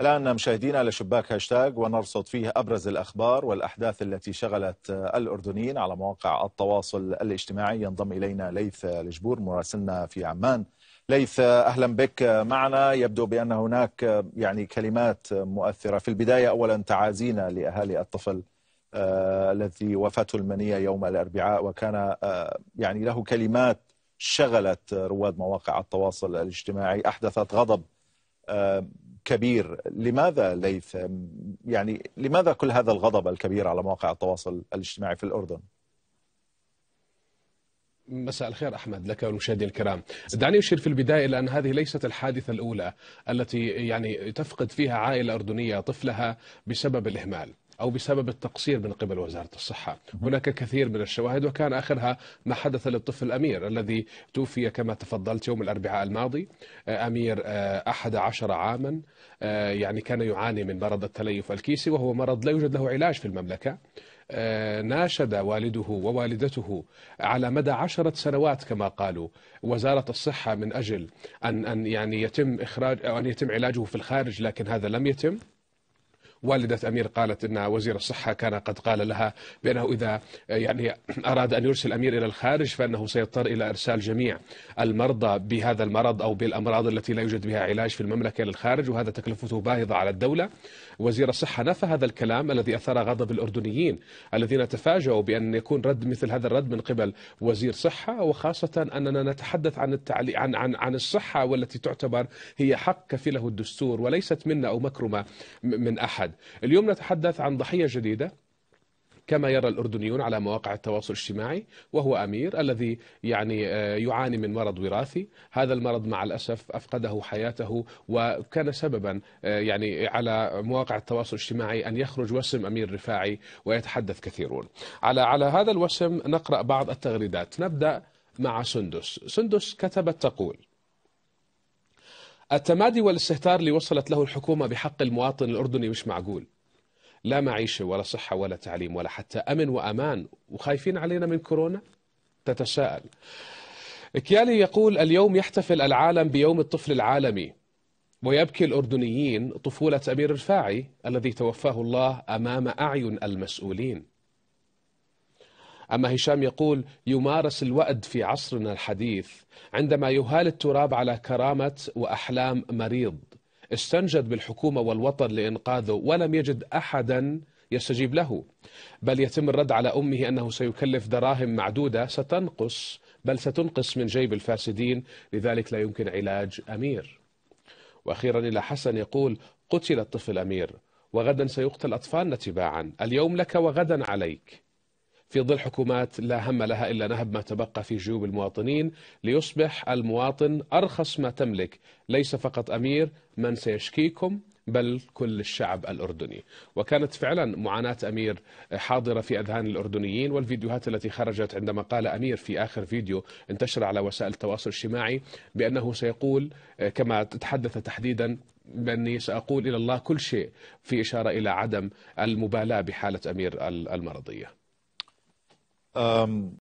الآن مشاهدينا شباك هاشتاج ونرصد فيه أبرز الأخبار والأحداث التي شغلت الأردنيين على مواقع التواصل الاجتماعي ينضم إلينا ليث الجبور مراسلنا في عمان ليث أهلا بك معنا يبدو بأن هناك يعني كلمات مؤثرة في البداية أولا تعازينا لأهالي الطفل آه، الذي وفاته المنية يوم الأربعاء وكان آه، يعني له كلمات شغلت رواد مواقع التواصل الاجتماعي احدثت غضب آه، كبير لماذا ليث يعني لماذا كل هذا الغضب الكبير على مواقع التواصل الاجتماعي في الاردن مساء الخير احمد لك والمشاهدين الكرام. دعني اشير في البدايه الى ان هذه ليست الحادثه الاولى التي يعني تفقد فيها عائله اردنيه طفلها بسبب الاهمال. أو بسبب التقصير من قبل وزارة الصحة هناك كثير من الشواهد وكان آخرها ما حدث للطفل أمير الذي توفي كما تفضلت يوم الأربعاء الماضي آه، أمير آه، أحد عشر عاما آه، يعني كان يعاني من مرض التليف الكيسي وهو مرض لا يوجد له علاج في المملكة ناشد والده ووالدته على مدى عشرة سنوات كما قالوا وزارة الصحة من أجل أن أن يعني يتم إخراج أو أن يتم علاجه في الخارج لكن هذا لم يتم والدة أمير قالت أن وزير الصحة كان قد قال لها بأنه إذا يعني أراد أن يرسل أمير إلى الخارج فإنه سيضطر إلى إرسال جميع المرضى بهذا المرض أو بالأمراض التي لا يوجد بها علاج في المملكة إلى الخارج وهذا تكلفته باهظة على الدولة وزير الصحة نفى هذا الكلام الذي أثار غضب الأردنيين الذين تفاجؤوا بأن يكون رد مثل هذا الرد من قبل وزير صحة وخاصة أننا نتحدث عن التعلي عن عن عن الصحة والتي تعتبر هي حق كفله الدستور وليست منا أو مكرمة من أحد اليوم نتحدث عن ضحية جديدة كما يرى الأردنيون على مواقع التواصل الاجتماعي وهو أمير الذي يعني آه، يعاني من مرض وراثي هذا المرض مع الأسف أفقده حياته وكان سببا آه، يعني على مواقع التواصل الاجتماعي أن يخرج وسم أمير رفاعي ويتحدث كثيرون على على هذا الوسم نقرأ بعض التغريدات نبدأ مع سندس سندس كتبت تقول التمادي والاستهتار اللي وصلت له الحكومة بحق المواطن الأردني مش معقول لا معيشة ولا صحة ولا تعليم ولا حتى أمن وأمان وخايفين علينا من كورونا تتساءل كيالي يقول اليوم يحتفل العالم بيوم الطفل العالمي ويبكي الأردنيين طفولة أمير الفاعي الذي توفاه الله أمام أعين المسؤولين أما هشام يقول يمارس الوأد في عصرنا الحديث عندما يهال التراب على كرامة وأحلام مريض استنجد بالحكومة والوطن لإنقاذه ولم يجد أحدا يستجيب له بل يتم الرد على أمه أنه سيكلف دراهم معدودة ستنقص بل ستنقص من جيب الفاسدين لذلك لا يمكن علاج أمير وأخيرا إلى حسن يقول قتل الطفل أمير وغدا سيقتل أطفالنا تباعا اليوم لك وغدا عليك في ظل حكومات لا هم لها إلا نهب ما تبقى في جيوب المواطنين ليصبح المواطن أرخص ما تملك ليس فقط أمير من سيشكيكم بل كل الشعب الأردني وكانت فعلا معاناة أمير حاضرة في أذهان الأردنيين والفيديوهات التي خرجت عندما قال أمير في آخر فيديو انتشر على وسائل التواصل الاجتماعي بأنه سيقول كما تحدث تحديدا بأني سأقول إلى الله كل شيء في إشارة إلى عدم المبالاة بحالة أمير المرضية um,